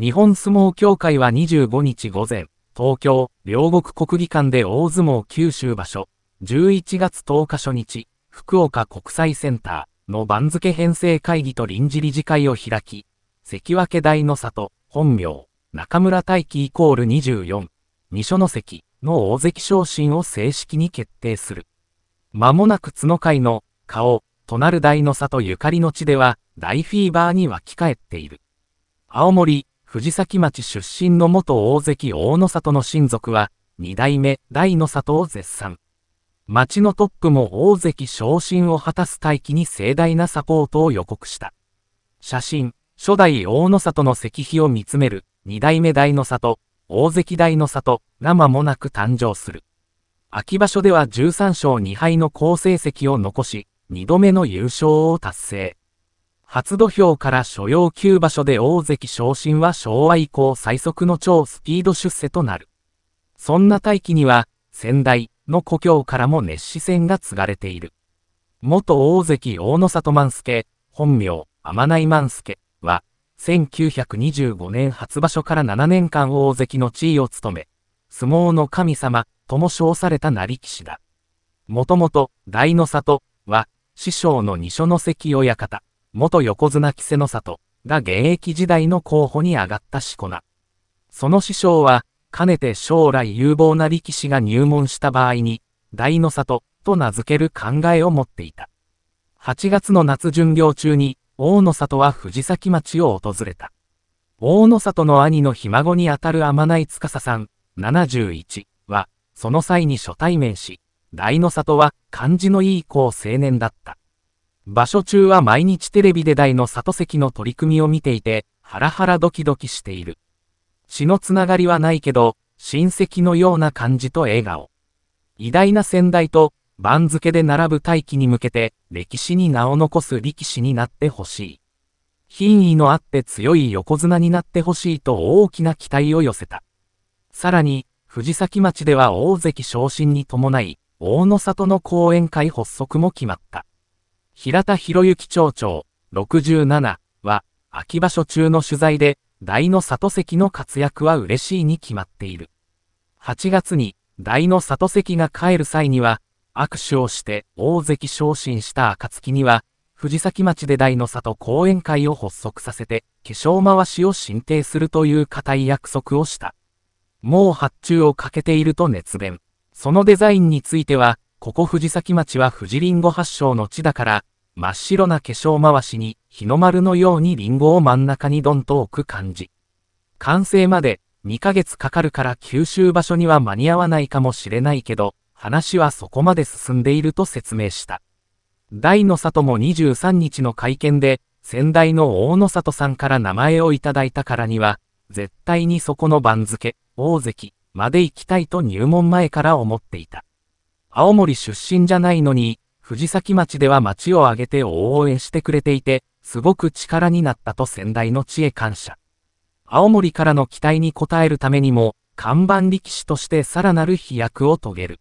日本相撲協会は25日午前、東京、両国国技館で大相撲九州場所、11月10日初日、福岡国際センターの番付編成会議と臨時理事会を開き、関脇大の里、本名、中村大輝イコール24、二所ノ関の大関昇進を正式に決定する。間もなく角会の顔、となる大の里ゆかりの地では大フィーバーに沸き返っている。青森、藤崎町出身の元大関大野里の親族は、二代目大の里を絶賛。町のトップも大関昇進を果たす大機に盛大なサポートを予告した。写真、初代大野里の石碑を見つめる、二代目大の里、大関大の里が間もなく誕生する。秋場所では13勝2敗の好成績を残し、2度目の優勝を達成。初土俵から所要9場所で大関昇進は昭和以降最速の超スピード出世となる。そんな大気には、先代の故郷からも熱視線が継がれている。元大関大野里万助、本名、天内万助は、1925年初場所から7年間大関の地位を務め、相撲の神様とも称された成騎士だ。もともと、大の里は、師匠の二所ノ関親方。元横綱稀勢の里が現役時代の候補に上がったしこ名。その師匠は、かねて将来有望な力士が入門した場合に、大の里と名付ける考えを持っていた。8月の夏巡業中に、大の里は藤崎町を訪れた。大野里の兄のひ孫にあたる天内司さん、71は、その際に初対面し、大の里は感じのいい子青年だった。場所中は毎日テレビで大の里関の取り組みを見ていて、ハラハラドキドキしている。血のつながりはないけど、親戚のような感じと笑顔。偉大な先代と、番付で並ぶ大器に向けて、歴史に名を残す力士になってほしい。品位のあって強い横綱になってほしいと大きな期待を寄せた。さらに、藤崎町では大関昇進に伴い、大野里の講演会発足も決まった。平田博之町長67は、秋場所中の取材で、大の里関の活躍は嬉しいに決まっている。8月に、大の里関が帰る際には、握手をして大関昇進した暁には、藤崎町で大の里講演会を発足させて、化粧回しを進呈するという固い約束をした。もう発注をかけていると熱弁。そのデザインについては、ここ藤崎町は藤林檎発祥の地だから、真っ白な化粧回しに日の丸のようにリンゴを真ん中にどんと置く感じ。完成まで2ヶ月かかるから九州場所には間に合わないかもしれないけど、話はそこまで進んでいると説明した。大の里も23日の会見で、先代の大野里さんから名前をいただいたからには、絶対にそこの番付、大関まで行きたいと入門前から思っていた。青森出身じゃないのに、藤崎町では町を挙げて応援してくれていて、すごく力になったと先代の知恵感謝。青森からの期待に応えるためにも、看板力士としてさらなる飛躍を遂げる。